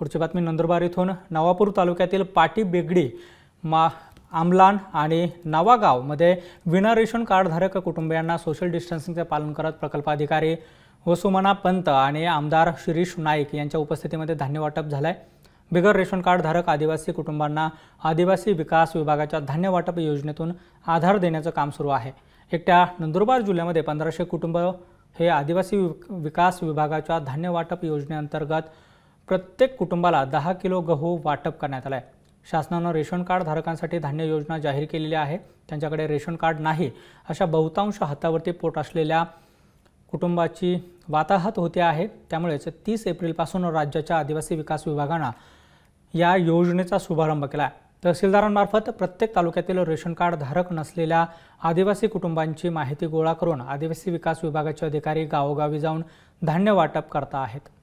पुढची बातमी नंदुरबार इथून नवापूर तालुक्यातील पाटी बेगडी मा आमलान आणि नवागावमध्ये विना रेशन कार्डधारक कुटुंबियांना सोशल डिस्टन्सिंगचे पालन करत प्रकल्पाधिकारी वसुमना पंत आणि आमदार शिरीष नाईक यांच्या उपस्थितीमध्ये धान्य वाटप झालं आहे बिगर रेशन कार्डधारक आदिवासी कुटुंबांना आदिवासी विकास विभागाच्या धान्य वाटप योजनेतून आधार देण्याचं काम सुरू आहे एकट्या नंदुरबार जिल्ह्यामध्ये पंधराशे कुटुंब हे आदिवासी विकास विभागाच्या धान्य वाटप योजनेअंतर्गत प्रत्येक कुटुंबाला दहा किलो गहू वाटप करण्यात आलं आहे शासनानं रेशन कार्ड धारकांसाठी धान्य योजना जाहीर केलेली आहे त्यांच्याकडे रेशन कार्ड नाही अशा बहुतांश हातावरती पोट असलेल्या कुटुंबाची वाताहत होते आहे त्यामुळेच तीस एप्रिलपासून राज्याच्या आदिवासी विकास विभागानं या योजनेचा शुभारंभ केला आहे तहसीलदारांमार्फत प्रत्येक तालुक्यातील रेशन कार्ड धारक नसलेल्या आदिवासी कुटुंबांची माहिती गोळा करून आदिवासी विकास विभागाचे अधिकारी गावोगावी जाऊन धान्य वाटप करता आहेत